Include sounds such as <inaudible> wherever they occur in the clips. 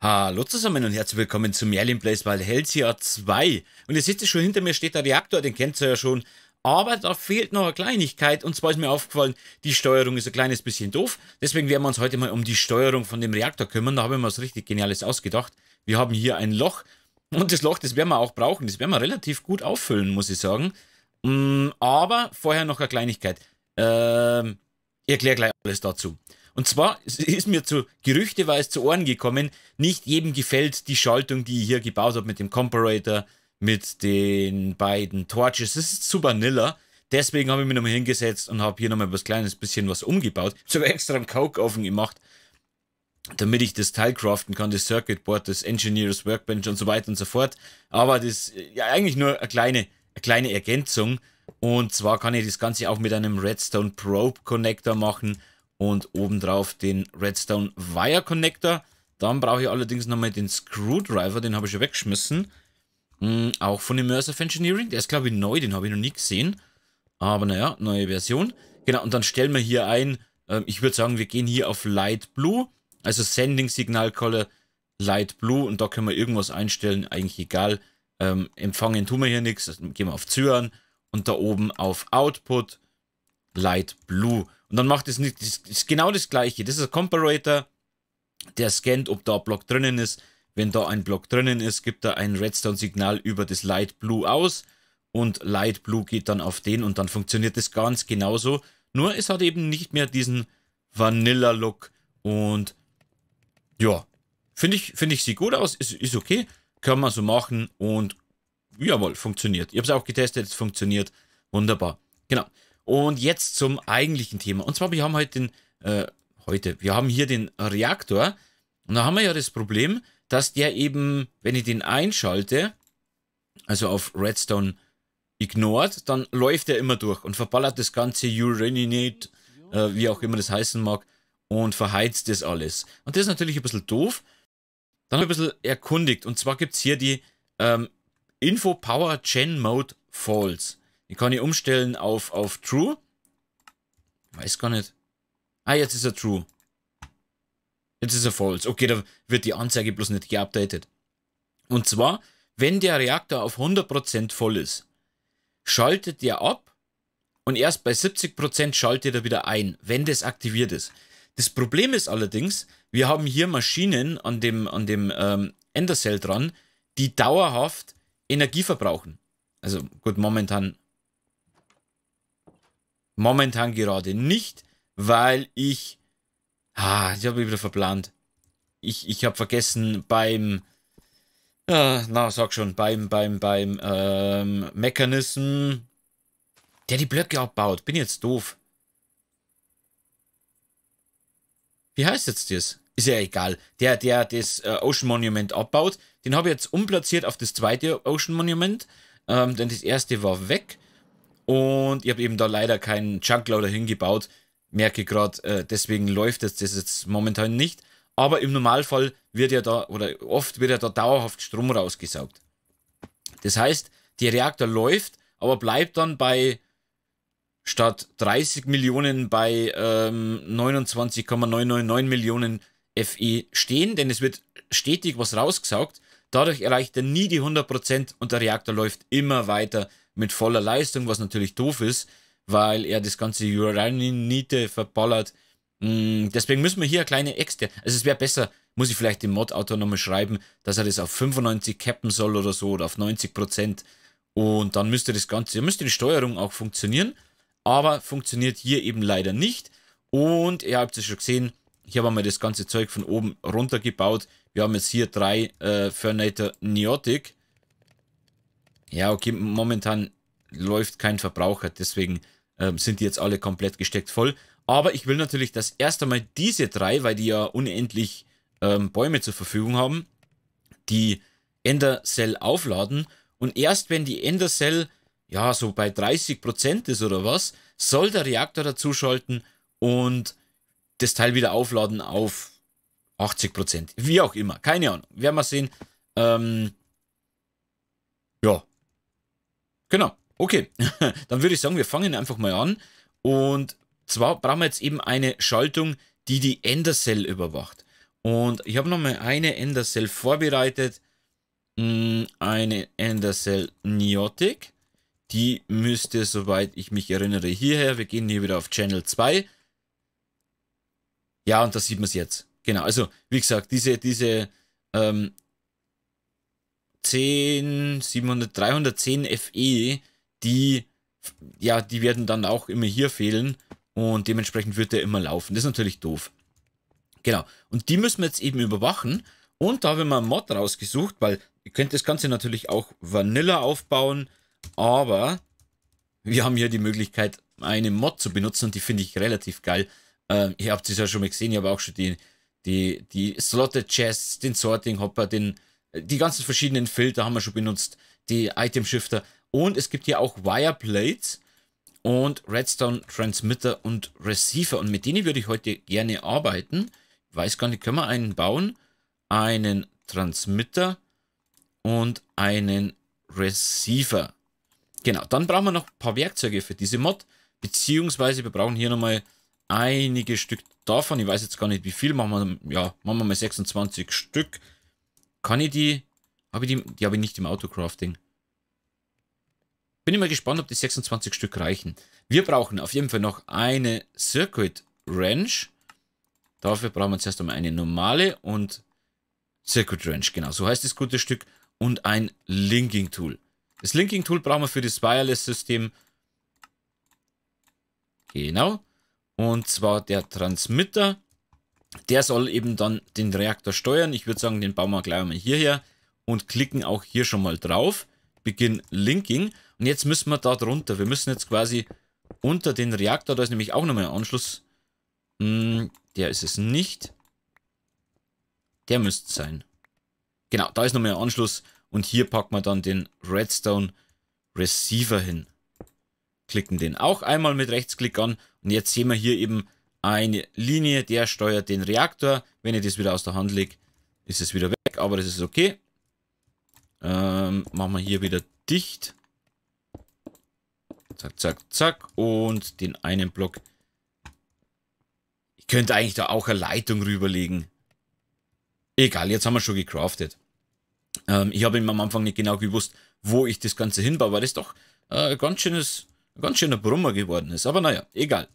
Hallo zusammen und herzlich willkommen zu Merlin Place bei Helsia 2. Und ihr seht es schon, hinter mir steht der Reaktor, den kennt ihr ja schon. Aber da fehlt noch eine Kleinigkeit und zwar ist mir aufgefallen, die Steuerung ist ein kleines bisschen doof. Deswegen werden wir uns heute mal um die Steuerung von dem Reaktor kümmern. Da haben wir was richtig Geniales ausgedacht. Wir haben hier ein Loch und das Loch, das werden wir auch brauchen. Das werden wir relativ gut auffüllen, muss ich sagen. Mm, aber vorher noch eine Kleinigkeit. Ähm, ich erkläre gleich alles dazu. Und zwar <laughs> ist mir zu gerüchteweise zu Ohren gekommen, nicht jedem gefällt die Schaltung, die ich hier gebaut habe mit dem Comparator, mit den beiden Torches. Das ist zu Vanilla. Deswegen habe ich mich nochmal hingesetzt und habe hier nochmal was kleines bisschen was umgebaut. <laughs> Sogar extra einen Coke ofen gemacht, damit ich das Teil craften kann, das Circuit Board, das Engineers Workbench und so weiter und so fort. Aber das ist ja eigentlich nur eine kleine, eine kleine Ergänzung. Und zwar kann ich das Ganze auch mit einem Redstone Probe Connector machen und obendrauf den Redstone Wire Connector. Dann brauche ich allerdings nochmal den Screwdriver, den habe ich schon weggeschmissen. Hm, auch von Immersive Engineering, der ist glaube ich neu, den habe ich noch nie gesehen. Aber naja, neue Version. Genau, und dann stellen wir hier ein, ähm, ich würde sagen, wir gehen hier auf Light Blue, also Sending Signal Color Light Blue und da können wir irgendwas einstellen, eigentlich egal. Ähm, empfangen tun wir hier nichts, gehen wir auf Zyan und da oben auf Output Light Blue. Und dann macht es nicht, das ist genau das gleiche. Das ist ein Comparator, der scannt, ob da ein Block drinnen ist. Wenn da ein Block drinnen ist, gibt er ein Redstone-Signal über das Light Blue aus und Light Blue geht dann auf den und dann funktioniert das ganz genauso. Nur es hat eben nicht mehr diesen Vanilla-Look und ja, finde ich, finde ich, sieht gut aus, ist, ist okay, Können wir so machen und jawohl, funktioniert. Ich habe es auch getestet, es funktioniert wunderbar. Genau. Und jetzt zum eigentlichen Thema. Und zwar, wir haben heute den, äh, heute, wir haben hier den Reaktor. Und da haben wir ja das Problem, dass der eben, wenn ich den einschalte, also auf Redstone ignored, dann läuft er immer durch und verballert das ganze Uraninate, äh, wie auch immer das heißen mag, und verheizt das alles. Und das ist natürlich ein bisschen doof. Dann ein bisschen erkundigt. Und zwar gibt es hier die ähm, Info Power Gen Mode Falls. Ich kann ihn umstellen auf, auf True. Weiß gar nicht. Ah, jetzt ist er True. Jetzt ist er False. Okay, da wird die Anzeige bloß nicht geupdatet. Und zwar, wenn der Reaktor auf 100% voll ist, schaltet der ab und erst bei 70% schaltet er wieder ein, wenn das aktiviert ist. Das Problem ist allerdings, wir haben hier Maschinen an dem, an dem ähm, Endercell dran, die dauerhaft Energie verbrauchen. Also gut, momentan Momentan gerade nicht, weil ich... Ah, ich habe wieder verplant. Ich, ich habe vergessen beim... Äh, na, sag schon, beim, beim, beim ähm, Mechanism, der die Blöcke abbaut. Bin jetzt doof. Wie heißt jetzt das? Ist ja egal. Der, der das äh, Ocean Monument abbaut, den habe ich jetzt umplatziert auf das zweite Ocean Monument. Ähm, denn das erste war weg. Und ich habe eben da leider keinen Junkloader hingebaut. Merke gerade, äh, deswegen läuft jetzt das jetzt momentan nicht. Aber im Normalfall wird ja da, oder oft wird ja da dauerhaft Strom rausgesaugt. Das heißt, der Reaktor läuft, aber bleibt dann bei statt 30 Millionen bei ähm, 29,999 Millionen FE stehen, denn es wird stetig was rausgesaugt. Dadurch erreicht er nie die 100% und der Reaktor läuft immer weiter mit voller Leistung, was natürlich doof ist, weil er das ganze Uranite verballert. Mm, deswegen müssen wir hier eine kleine Extra. Also es wäre besser, muss ich vielleicht dem Mod-Autor nochmal schreiben, dass er das auf 95 cappen soll oder so oder auf 90 Prozent. Und dann müsste das Ganze, müsste die Steuerung auch funktionieren. Aber funktioniert hier eben leider nicht. Und ihr habt es schon gesehen, hier haben wir das ganze Zeug von oben runter gebaut. Wir haben jetzt hier drei äh, Fernator Neotic. Ja, okay, momentan läuft kein Verbraucher. Deswegen ähm, sind die jetzt alle komplett gesteckt voll. Aber ich will natürlich, dass erst einmal diese drei, weil die ja unendlich ähm, Bäume zur Verfügung haben, die Ender Cell aufladen. Und erst wenn die Ender Cell ja so bei 30% ist oder was, soll der Reaktor dazuschalten und das Teil wieder aufladen auf 80%. Wie auch immer. Keine Ahnung. Werden wir sehen. Ähm, ja. Genau. Okay, <laughs> dann würde ich sagen, wir fangen einfach mal an. Und zwar brauchen wir jetzt eben eine Schaltung, die die Endercell überwacht. Und ich habe nochmal eine Endercell vorbereitet. Mm, eine Endercell Niotic. Die müsste, soweit ich mich erinnere, hierher. Wir gehen hier wieder auf Channel 2. Ja, und da sieht man es jetzt. Genau, also wie gesagt, diese, diese ähm, 10, 700, 310 FE die, ja, die werden dann auch immer hier fehlen und dementsprechend wird der immer laufen. Das ist natürlich doof. Genau. Und die müssen wir jetzt eben überwachen. Und da haben wir mal einen Mod rausgesucht, weil ihr könnt das Ganze natürlich auch Vanilla aufbauen, aber wir haben hier die Möglichkeit, eine Mod zu benutzen und die finde ich relativ geil. Ähm, ihr habt es ja schon mal gesehen, ich habe auch schon die, die, die Slotted Chests, den Sorting Hopper, den, äh, die ganzen verschiedenen Filter haben wir schon benutzt, die Item Shifter. Und es gibt hier auch Wireblades und Redstone Transmitter und Receiver. Und mit denen würde ich heute gerne arbeiten. Ich weiß gar nicht, können wir einen bauen? Einen Transmitter und einen Receiver. Genau, dann brauchen wir noch ein paar Werkzeuge für diese Mod. Beziehungsweise wir brauchen hier nochmal einige Stück davon. Ich weiß jetzt gar nicht, wie viel. Machen wir, ja, machen wir mal 26 Stück. Kann ich die? Habe ich die? Die habe ich nicht im Autocrafting. Bin immer gespannt, ob die 26 Stück reichen. Wir brauchen auf jeden Fall noch eine Circuit Wrench. Dafür brauchen wir zuerst einmal eine normale und Circuit Wrench, genau, so heißt das gute Stück. Und ein Linking Tool. Das Linking Tool brauchen wir für das Wireless-System. Genau. Und zwar der Transmitter. Der soll eben dann den Reaktor steuern. Ich würde sagen, den bauen wir gleich mal hierher und klicken auch hier schon mal drauf begin linking. Und jetzt müssen wir da drunter. Wir müssen jetzt quasi unter den Reaktor, da ist nämlich auch nochmal ein Anschluss. Hm, der ist es nicht. Der müsste sein. Genau, da ist nochmal ein Anschluss. Und hier packen wir dann den Redstone Receiver hin. Klicken den auch einmal mit Rechtsklick an. Und jetzt sehen wir hier eben eine Linie, der steuert den Reaktor. Wenn ihr das wieder aus der Hand legt, ist es wieder weg, aber das ist okay. Ähm, machen wir hier wieder dicht. Zack, zack, zack. Und den einen Block. Ich könnte eigentlich da auch eine Leitung rüberlegen. Egal, jetzt haben wir schon gecraftet. Ähm, ich habe ihm am Anfang nicht genau gewusst, wo ich das Ganze hinbaue, weil das doch äh, ganz schönes, ganz schöner Brummer geworden ist. Aber naja, egal.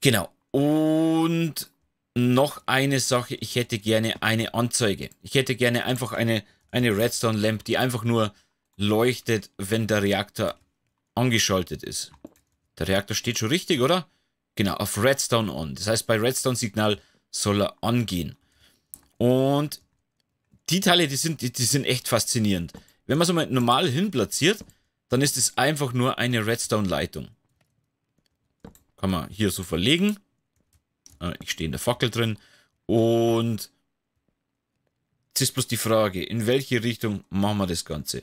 Genau. Und noch eine Sache, ich hätte gerne eine Anzeige. Ich hätte gerne einfach eine eine Redstone Lamp, die einfach nur leuchtet, wenn der Reaktor angeschaltet ist. Der Reaktor steht schon richtig, oder? Genau, auf Redstone on. Das heißt, bei Redstone-Signal soll er angehen. Und die Teile, die sind, die, die sind echt faszinierend. Wenn man es mal normal hinplatziert, dann ist es einfach nur eine Redstone-Leitung. Kann man hier so verlegen. Ah, ich stehe in der Fackel drin. Und Jetzt ist bloß die Frage, in welche Richtung machen wir das Ganze?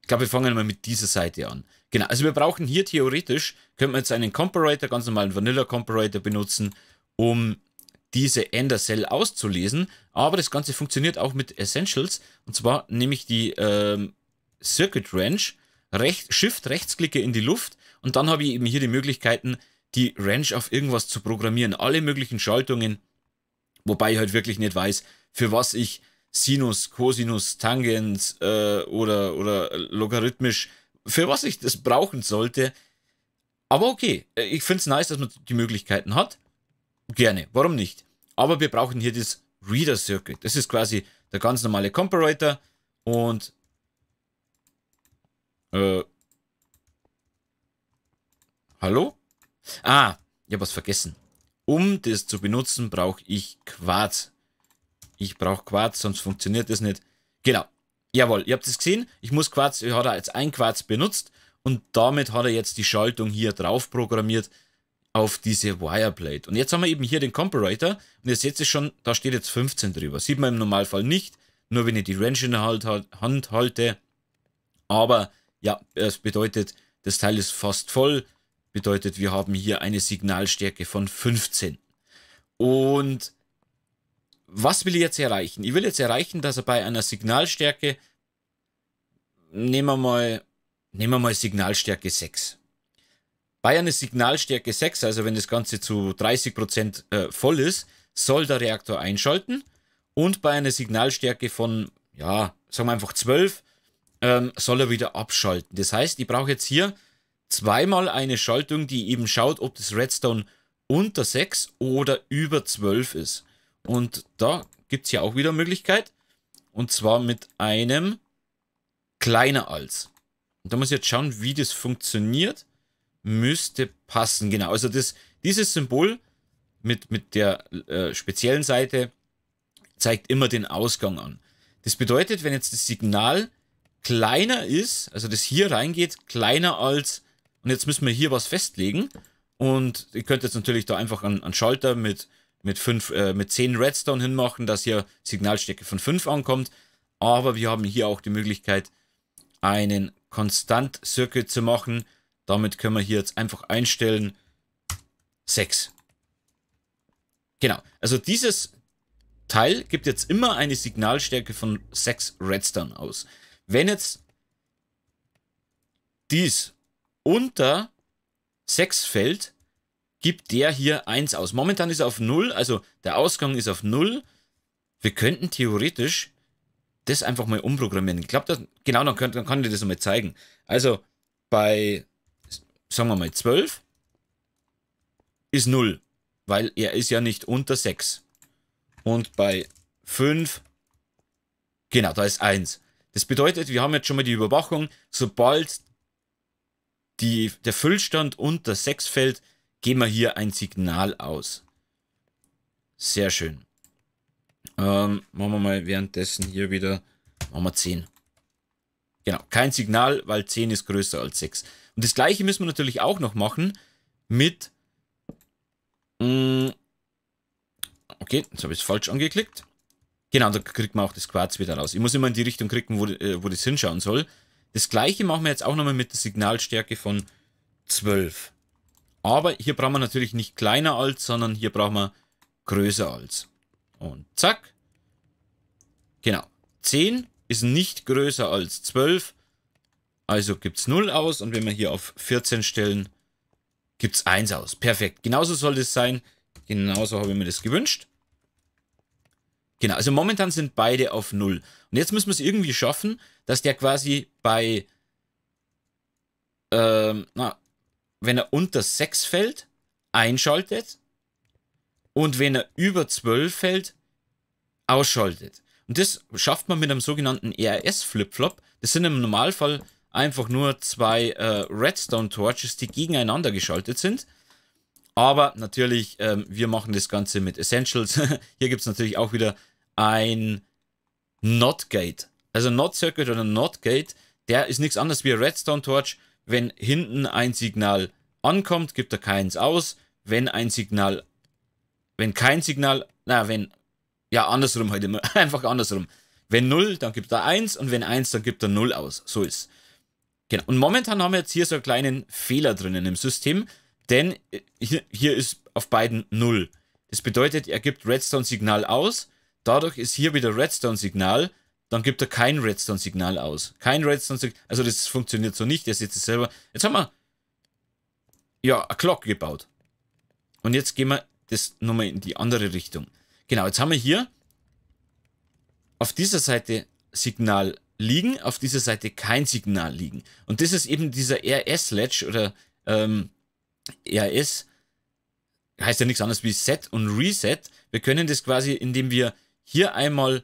Ich glaube, wir fangen mal mit dieser Seite an. Genau, also wir brauchen hier theoretisch, könnten wir jetzt einen Comparator, ganz normalen Vanilla-Comparator benutzen, um diese Ender Cell auszulesen. Aber das Ganze funktioniert auch mit Essentials. Und zwar nehme ich die ähm, Circuit Wrench, recht, Shift rechtsklicke in die Luft und dann habe ich eben hier die Möglichkeiten, die Wrench auf irgendwas zu programmieren. Alle möglichen Schaltungen Wobei ich halt wirklich nicht weiß, für was ich Sinus, Cosinus, Tangens äh, oder, oder logarithmisch, für was ich das brauchen sollte. Aber okay, äh, ich finde es nice, dass man die Möglichkeiten hat. Gerne, warum nicht? Aber wir brauchen hier das Reader Circuit. Das ist quasi der ganz normale Comparator und äh, hallo? Ah, ich habe was vergessen. Um das zu benutzen, brauche ich Quarz. Ich brauche Quarz, sonst funktioniert das nicht. Genau. Jawohl, ihr habt es gesehen. Ich muss Quarz, ich habe jetzt ein Quarz benutzt und damit hat er jetzt die Schaltung hier drauf programmiert auf diese Wireplate. Und jetzt haben wir eben hier den Comparator und ihr seht es schon, da steht jetzt 15 drüber. Sieht man im Normalfall nicht, nur wenn ich die Wrench in der Hand halte. Aber ja, es bedeutet, das Teil ist fast voll. Bedeutet, wir haben hier eine Signalstärke von 15. Und was will ich jetzt erreichen? Ich will jetzt erreichen, dass er bei einer Signalstärke, nehmen wir mal, nehmen wir mal Signalstärke 6. Bei einer Signalstärke 6, also wenn das Ganze zu 30% äh, voll ist, soll der Reaktor einschalten. Und bei einer Signalstärke von, ja, sagen wir einfach 12, ähm, soll er wieder abschalten. Das heißt, ich brauche jetzt hier zweimal eine Schaltung, die eben schaut, ob das Redstone unter 6 oder über 12 ist. Und da gibt es ja auch wieder eine Möglichkeit. Und zwar mit einem kleiner als. Und da muss ich jetzt schauen, wie das funktioniert. Müsste passen, genau. Also das, dieses Symbol mit, mit der äh, speziellen Seite zeigt immer den Ausgang an. Das bedeutet, wenn jetzt das Signal kleiner ist, also das hier reingeht, kleiner als und jetzt müssen wir hier was festlegen. Und ihr könnt jetzt natürlich da einfach einen, einen Schalter mit, mit, fünf, äh, mit 10 Redstone hinmachen, dass hier Signalstärke von 5 ankommt. Aber wir haben hier auch die Möglichkeit, einen Konstant Circuit zu machen. Damit können wir hier jetzt einfach einstellen 6. Genau, also dieses Teil gibt jetzt immer eine Signalstärke von 6 Redstone aus. Wenn jetzt dies unter 6 fällt, gibt der hier 1 aus. Momentan ist er auf 0, also der Ausgang ist auf 0. Wir könnten theoretisch das einfach mal umprogrammieren. Ich glaube, genau, dann, könnt, dann kann ich das mal zeigen. Also bei, sagen wir mal, 12 ist 0, weil er ist ja nicht unter 6. Und bei 5, genau, da ist 1. Das bedeutet, wir haben jetzt schon mal die Überwachung, sobald die, der Füllstand und das Sechsfeld geben wir hier ein Signal aus. Sehr schön. Ähm, machen wir mal währenddessen hier wieder, machen wir 10. Genau, kein Signal, weil 10 ist größer als 6. Und das gleiche müssen wir natürlich auch noch machen mit... Mh, mm, okay, jetzt habe ich es falsch angeklickt. Genau, da kriegt man auch das Quarz wieder raus. Ich muss immer in die Richtung klicken, wo, äh, wo das hinschauen soll. Das gleiche machen wir jetzt auch nochmal mit der Signalstärke von 12. Aber hier brauchen wir natürlich nicht kleiner als, sondern hier brauchen wir größer als. Und zack. Genau. 10 ist nicht größer als 12. Also gibt es 0 aus. Und wenn wir hier auf 14 stellen, gibt es 1 aus. Perfekt. Genauso soll das sein. Genauso habe ich mir das gewünscht. Genau, also momentan sind beide auf null. Und jetzt müssen wir es irgendwie schaffen, dass der quasi bei, ähm, na, wenn er unter 6 fällt, einschaltet und wenn er über 12 fällt, ausschaltet. Und das schafft man mit einem sogenannten e rs flip flop Das sind im Normalfall einfach nur zwei äh, Redstone-Torches, die gegeneinander geschaltet sind. Aber natürlich, ähm, wir machen das Ganze mit Essentials. <laughs> Hier gibt es natürlich auch wieder ein Not Gate. Also Not Circuit oder Not Gate, der ist nichts anderes wie ein Redstone Torch. Wenn hinten ein Signal ankommt, gibt er keins aus. Wenn ein Signal, wenn kein Signal, na, wenn, ja, andersrum heute halt immer, <laughs> einfach andersrum. Wenn 0, dann gibt er 1 und wenn 1, dann gibt er 0 aus. So ist. Genau. Und momentan haben wir jetzt hier so einen kleinen Fehler drinnen im System. Denn äh, hier, hier ist auf beiden 0. Das bedeutet, er gibt Redstone-Signal aus. Dadurch ist hier wieder Redstone-Signal. Dann gibt er kein Redstone-Signal aus. Kein Redstone-Signal. Also das funktioniert so nicht. Der sitzt selber. Jetzt haben wir ja eine Clock gebaut. Und jetzt gehen wir das nochmal in die andere Richtung. Genau, jetzt haben wir hier auf dieser Seite Signal liegen, auf dieser Seite kein Signal liegen. Und das ist eben dieser RS-Ledge oder ähm, RS heißt ja nichts anderes wie Set und Reset. Wir können das quasi, indem wir hier einmal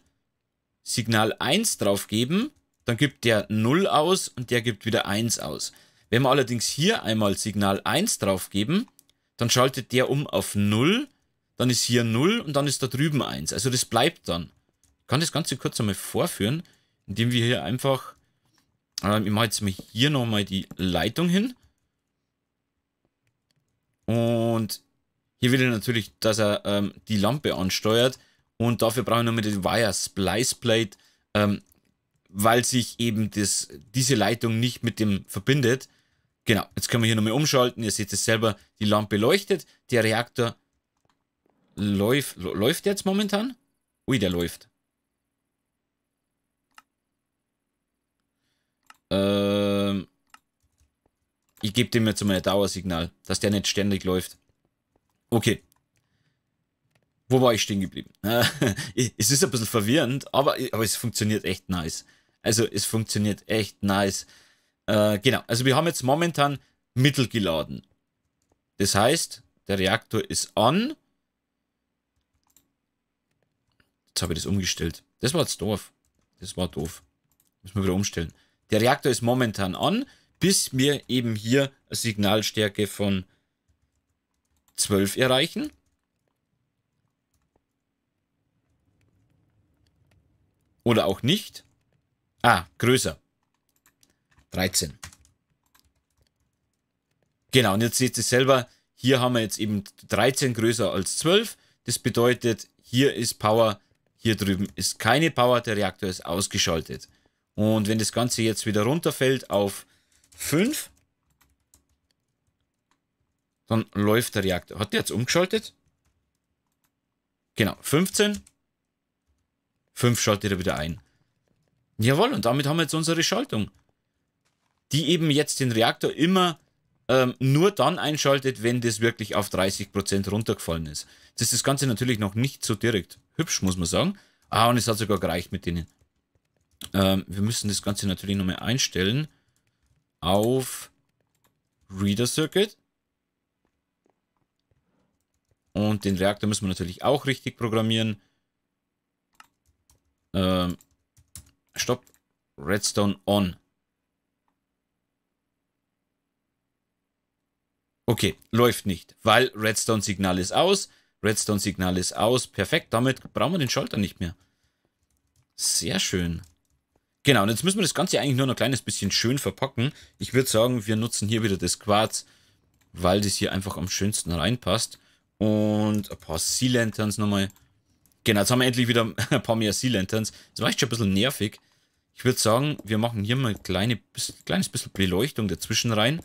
Signal 1 drauf geben, dann gibt der 0 aus und der gibt wieder 1 aus. Wenn wir allerdings hier einmal Signal 1 drauf geben, dann schaltet der um auf 0, dann ist hier 0 und dann ist da drüben 1. Also das bleibt dann. Ich kann das Ganze kurz einmal vorführen, indem wir hier einfach, ähm, ich mache jetzt mal hier nochmal die Leitung hin und hier will er natürlich, dass er ähm, die Lampe ansteuert. Und dafür brauche ich nochmal den Wire Splice Plate, ähm, weil sich eben das, diese Leitung nicht mit dem verbindet. Genau, jetzt können wir hier nochmal umschalten. Ihr seht es selber, die Lampe leuchtet. Der Reaktor läuft, läuft jetzt momentan? Ui, der läuft. Ähm, ich gebe dem jetzt mal ein Dauersignal, dass der nicht ständig läuft. Okay. Wo war ich stehen geblieben? <laughs> es ist ein bisschen verwirrend, aber, aber es funktioniert echt nice. Also es funktioniert echt nice. Äh, genau, also wir haben jetzt momentan Mittel geladen. Das heißt, der Reaktor ist on. Jetzt habe ich das umgestellt. Das war jetzt doof. Das war doof. Müssen wir wieder umstellen. Der Reaktor ist momentan an bis wir eben hier eine Signalstärke von 12 erreichen. Oder auch nicht. Ah, größer. 13. Genau, und jetzt seht ihr selber, hier haben wir jetzt eben 13 größer als 12. Das bedeutet, hier ist Power, hier drüben ist keine Power, der Reaktor ist ausgeschaltet. Und wenn das Ganze jetzt wieder runterfällt auf 5. Dann läuft der Reaktor. Hat der jetzt umgeschaltet? Genau, 15. 5 schaltet er wieder ein. Jawohl, und damit haben wir jetzt unsere Schaltung. Die eben jetzt den Reaktor immer ähm, nur dann einschaltet, wenn das wirklich auf 30% runtergefallen ist. Das ist das Ganze natürlich noch nicht so direkt. Hübsch, muss man sagen. Ah, und es hat sogar gereicht mit denen. Ähm, wir müssen das Ganze natürlich nochmal einstellen auf Reader Circuit. Und den Reaktor müssen wir natürlich auch richtig programmieren. Ähm, stopp. Redstone on. Okay, läuft nicht, weil Redstone-Signal ist aus. Redstone-Signal ist aus. Perfekt, damit brauchen wir den Schalter nicht mehr. Sehr schön. Genau, und jetzt müssen wir das Ganze eigentlich nur noch ein kleines bisschen schön verpacken. Ich würde sagen, wir nutzen hier wieder das Quarz, weil das hier einfach am schönsten reinpasst. Und ein paar Sea Lanterns nochmal. Genau, jetzt haben wir endlich wieder <laughs> ein paar mehr Sea Lanterns. Das war echt schon ein bisschen nervig. Ich würde sagen, wir machen hier mal ein kleine, kleines bisschen Beleuchtung dazwischen rein,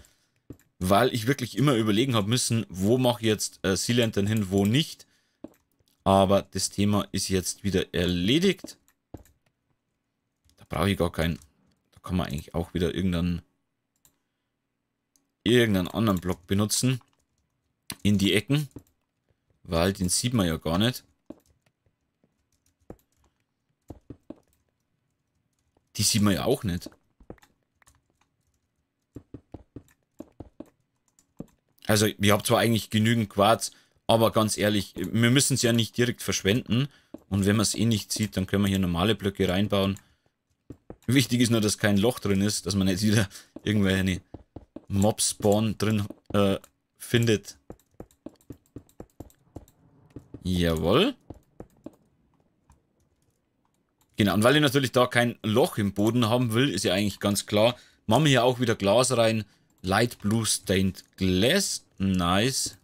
weil ich wirklich immer überlegen habe müssen, wo mache ich jetzt äh, Sea Lantern hin, wo nicht. Aber das Thema ist jetzt wieder erledigt brauche ich gar keinen. Da kann man eigentlich auch wieder irgendeinen, irgendeinen anderen Block benutzen. In die Ecken. Weil den sieht man ja gar nicht. Die sieht man ja auch nicht. Also, ich habe zwar eigentlich genügend Quarz, aber ganz ehrlich, wir müssen es ja nicht direkt verschwenden. Und wenn man es eh nicht sieht, dann können wir hier normale Blöcke reinbauen. Wichtig ist nur, dass kein Loch drin ist, dass man jetzt wieder irgendwelche Mob-Spawn drin äh, findet. Jawohl. Genau, und weil ich natürlich da kein Loch im Boden haben will, ist ja eigentlich ganz klar, machen wir hier auch wieder Glas rein. Light Blue Stained Glass. Nice.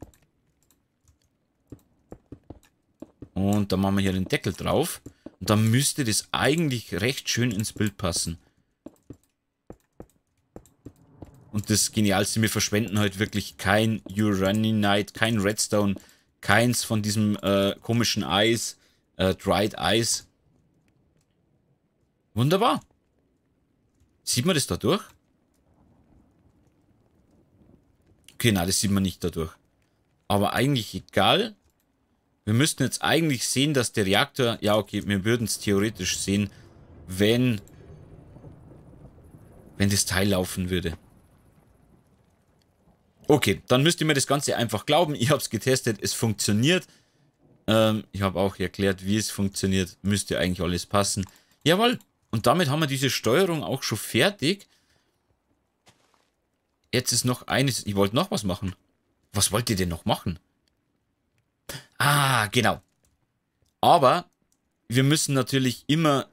Und dann machen wir hier den Deckel drauf. Und dann müsste das eigentlich recht schön ins Bild passen. Und das Genialste, wir verschwenden heute wirklich kein Uraninite, kein Redstone, keins von diesem äh, komischen Eis, äh, Dried Eis. Wunderbar. Sieht man das da durch? Okay, nein, das sieht man nicht dadurch. Aber eigentlich egal. Wir müssten jetzt eigentlich sehen, dass der Reaktor... Ja, okay, wir würden es theoretisch sehen, wenn... Wenn das Teil laufen würde. Okay, dann müsst ihr mir das Ganze einfach glauben. Ich habe es getestet, es funktioniert. Ähm, ich habe auch erklärt, wie es funktioniert. Müsste eigentlich alles passen. Jawohl, und damit haben wir diese Steuerung auch schon fertig. Jetzt ist noch eines. Ich wollte noch was machen. Was wollt ihr denn noch machen? Ah, genau. Aber wir müssen natürlich immer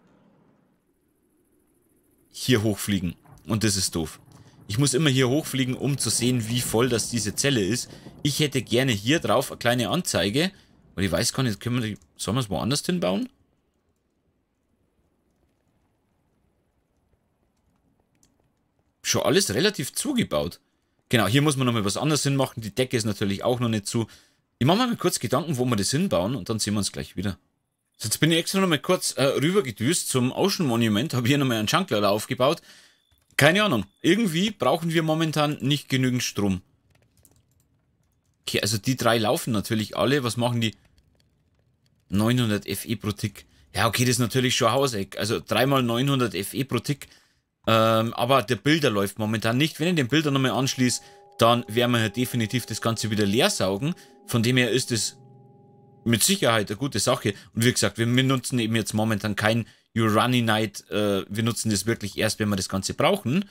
hier hochfliegen. Und das ist doof. Ich muss immer hier hochfliegen, um zu sehen, wie voll das diese Zelle ist. Ich hätte gerne hier drauf eine kleine Anzeige. Und ich weiß gar nicht, können wir die, sollen wir es woanders hinbauen? Schon alles relativ zugebaut. Genau, hier muss man nochmal was anderes hinmachen. Die Decke ist natürlich auch noch nicht zu. Ich mache mir kurz Gedanken, wo wir das hinbauen und dann sehen wir uns gleich wieder. So, jetzt bin ich extra nochmal kurz äh, rübergedüst zum Ocean Monument, habe hier nochmal einen Junklader aufgebaut. Keine Ahnung, irgendwie brauchen wir momentan nicht genügend Strom. Okay, also die drei laufen natürlich alle. Was machen die? 900 FE pro Tick. Ja, okay, das ist natürlich schon Hauseck. Also dreimal 900 FE pro Tick. Ähm, aber der Bilder läuft momentan nicht. Wenn ich den Bilder nochmal anschließe, dann werden wir ja halt definitiv das Ganze wieder leer saugen. Von dem her ist es mit Sicherheit eine gute Sache. Und wie gesagt, wir, wir nutzen eben jetzt momentan kein Urani Night. Äh, wir nutzen das wirklich erst, wenn wir das Ganze brauchen.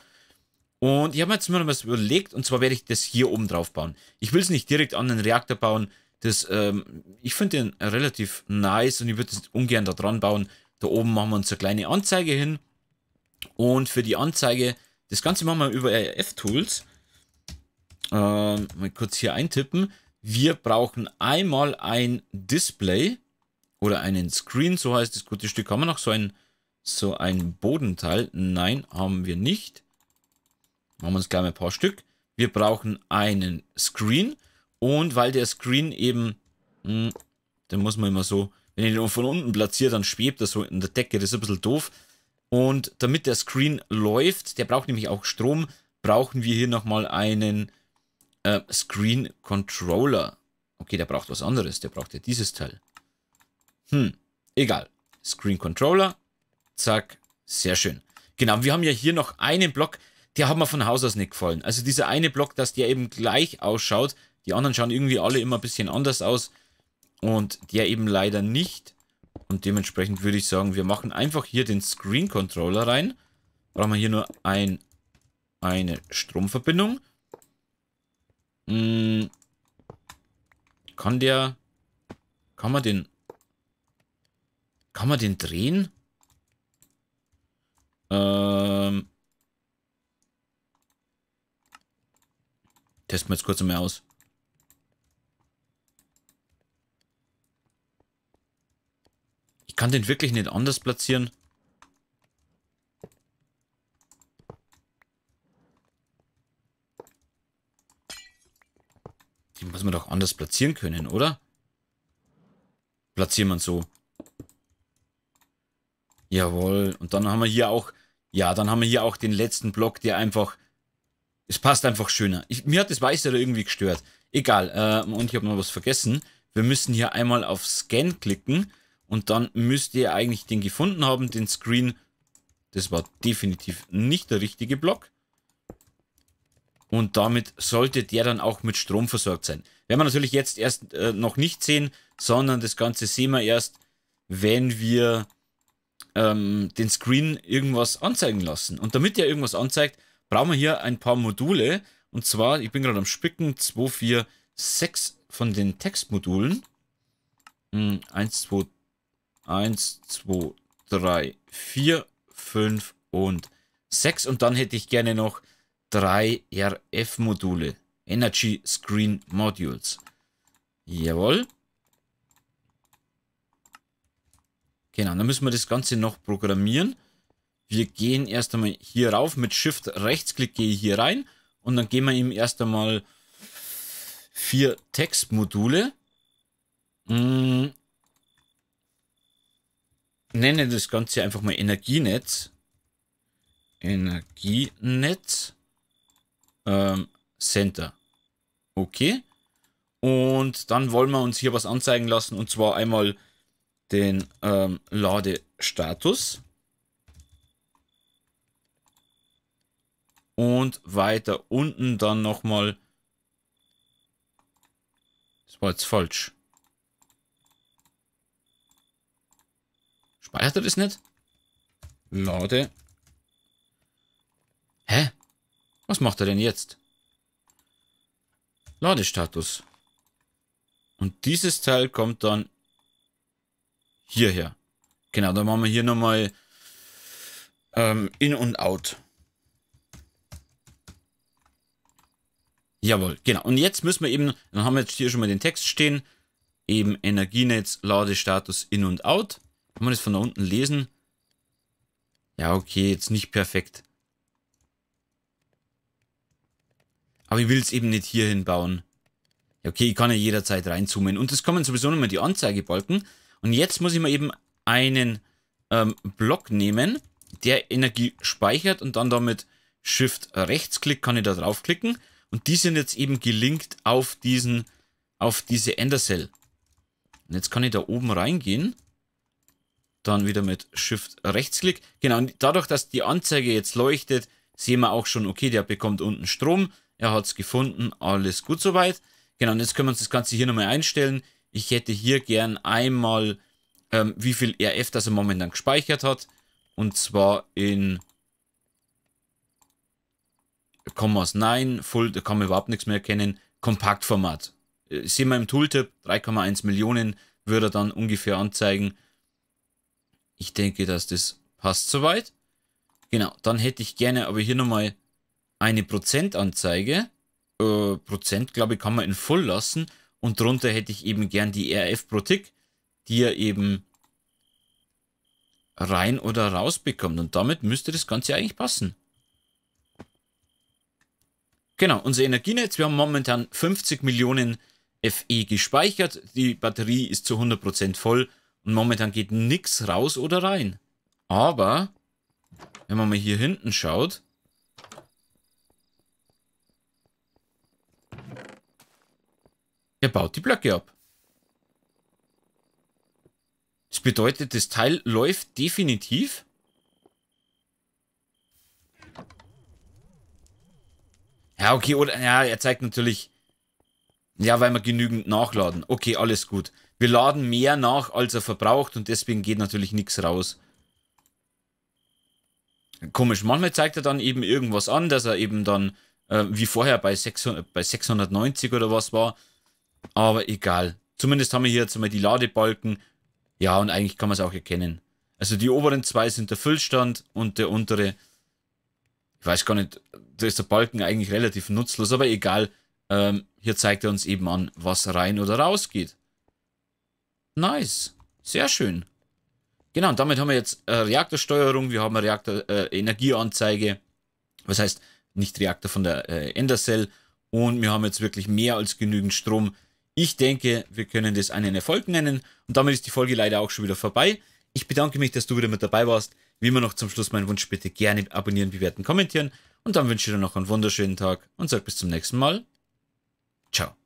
Und ich habe mir jetzt mal was überlegt, und zwar werde ich das hier oben drauf bauen. Ich will es nicht direkt an den Reaktor bauen. Das, ähm, ich finde den relativ nice und ich würde es ungern da dran bauen. Da oben machen wir uns eine kleine Anzeige hin. Und für die Anzeige, das Ganze machen wir über RF-Tools äh, mal kurz hier eintippen. Wir brauchen einmal ein Display oder einen Screen, so heißt das gute Stück. Haben wir noch so ein, so ein Bodenteil? Nein, haben wir nicht. Machen wir uns gleich mal ein paar Stück. Wir brauchen einen Screen und weil der Screen eben, mh, hm, den muss man immer so, wenn ich den von unten platziere, dann schwebt er so in der Decke, das ist ein bisschen doof. Und damit der Screen läuft, der braucht nämlich auch Strom, brauchen wir hier nochmal einen äh, Screen Controller. Okay, der braucht was anderes. Der braucht ja dieses Teil. Hm, egal. Screen Controller. Zack. Sehr schön. Genau, wir haben ja hier noch einen Block, der hat mir von Haus aus nicht gefallen. Also dieser eine Block, dass der eben gleich ausschaut. Die anderen schauen irgendwie alle immer ein bisschen anders aus. Und der eben leider nicht. Und dementsprechend würde ich sagen, wir machen einfach hier den Screen Controller rein. Brauchen wir hier nur ein, eine Stromverbindung. Mh, mm. kann der... Kann man den... Kann man den drehen? Ähm... Testen wir jetzt kurz einmal aus. Ich kann den wirklich nicht anders platzieren. Die muss man doch anders platzieren können, oder? Platzieren man so. Jawohl. Und dann haben wir hier auch, ja, dann haben wir hier auch den letzten Block, der einfach, es passt einfach schöner. Ich, mir hat das Weiße da irgendwie gestört. Egal. Äh, und ich habe noch was vergessen. Wir müssen hier einmal auf Scan klicken und dann müsst ihr eigentlich den gefunden haben, den Screen. Das war definitiv nicht der richtige Block und damit sollte der dann auch mit Strom versorgt sein. Werden wir natürlich jetzt erst äh, noch nicht sehen, sondern das Ganze sehen wir erst, wenn wir ähm, den Screen irgendwas anzeigen lassen. Und damit der irgendwas anzeigt, brauchen wir hier ein paar Module. Und zwar, ich bin gerade am Spicken, 2, 4, 6 von den Textmodulen. 1, 2, 1, 2, 3, 4, 5 und 6. Und dann hätte ich gerne noch drei RF-Module. Energy Screen Modules. Jawohl. Genau, dann müssen wir das Ganze noch programmieren. Wir gehen erst einmal hier rauf. Mit Shift-Rechtsklick gehe ich hier rein. Und dann geben wir ihm erst einmal vier Textmodule. Hm. Nenne das Ganze einfach mal Energienetz. Energienetz ähm, Center. Okay. Und dann wollen wir uns hier was anzeigen lassen. Und zwar einmal den ähm, Ladestatus. Und weiter unten dann nochmal. Das war jetzt falsch. Speichert er das nicht? Lade was macht er denn jetzt? Ladestatus. Und dieses Teil kommt dann hierher. Genau, dann machen wir hier nochmal ähm, In und Out. Jawohl, genau. Und jetzt müssen wir eben, dann haben wir jetzt hier schon mal den Text stehen, eben Energienetz, Ladestatus, In und Out. Kann man das von da unten lesen? Ja, okay, jetzt nicht perfekt. Aber ich will es eben nicht hier hinbauen. Ja, okay, ich kann ja jederzeit reinzoomen. Und es kommen sowieso nochmal die Anzeigebalken. Und jetzt muss ich mir eben einen ähm, Block nehmen, der Energie speichert und dann damit Shift rechtsklick kann ich da draufklicken. Und die sind jetzt eben gelinkt auf diesen, auf diese Endercell. Und jetzt kann ich da oben reingehen. Dann wieder mit Shift rechtsklick. Genau, und dadurch, dass die Anzeige jetzt leuchtet, sehen wir auch schon, okay, der bekommt unten Strom. Er hat es gefunden. Alles gut soweit. Genau, und jetzt können wir uns das Ganze hier nochmal einstellen. Ich hätte hier gern einmal, ähm, wie viel RF das er momentan gespeichert hat. Und zwar in Kommas 9, Full, da kann man überhaupt nichts mehr erkennen, Kompaktformat. Äh, sehen wir im Tooltip, 3,1 Millionen würde er dann ungefähr anzeigen. Ich denke, dass das passt soweit. Genau, dann hätte ich gerne aber hier nochmal eine Prozentanzeige. Äh, Prozent, glaube ich, kann man in voll lassen. Und drunter hätte ich eben gern die RF pro Tick, die er eben rein oder raus bekommt. Und damit müsste das Ganze eigentlich passen. Genau, unser Energienetz, wir haben momentan 50 Millionen FE gespeichert. Die Batterie ist zu 100% voll und momentan geht nichts raus oder rein. Aber, wenn man mal hier hinten schaut, Er baut die Blöcke ab. Das bedeutet, das Teil läuft definitiv. Ja, okay, oder... Ja, er zeigt natürlich... Ja, weil wir genügend nachladen. Okay, alles gut. Wir laden mehr nach, als er verbraucht und deswegen geht natürlich nichts raus. Komisch, manchmal zeigt er dann eben irgendwas an, dass er eben dann, äh, wie vorher bei 600, bei 690 oder was war, aber egal. Zumindest haben wir hier jetzt einmal die Ladebalken. Ja, und eigentlich kann man es auch erkennen. Also die oberen zwei sind der Füllstand und der untere, ich weiß gar nicht, da ist der Balken eigentlich relativ nutzlos, aber egal. Ähm, hier zeigt er uns eben an, was rein oder raus geht. Nice. Sehr schön. Genau, und damit haben wir jetzt äh, Reaktorsteuerung, wir haben eine Reaktor, äh, Energieanzeige, was heißt nicht Reaktor von der äh, Endercell und wir haben jetzt wirklich mehr als genügend Strom, ich denke, wir können das einen Erfolg nennen. Und damit ist die Folge leider auch schon wieder vorbei. Ich bedanke mich, dass du wieder mit dabei warst. Wie immer noch zum Schluss mein Wunsch, bitte gerne abonnieren, bewerten, kommentieren. Und dann wünsche ich dir noch einen wunderschönen Tag und sage bis zum nächsten Mal. Ciao.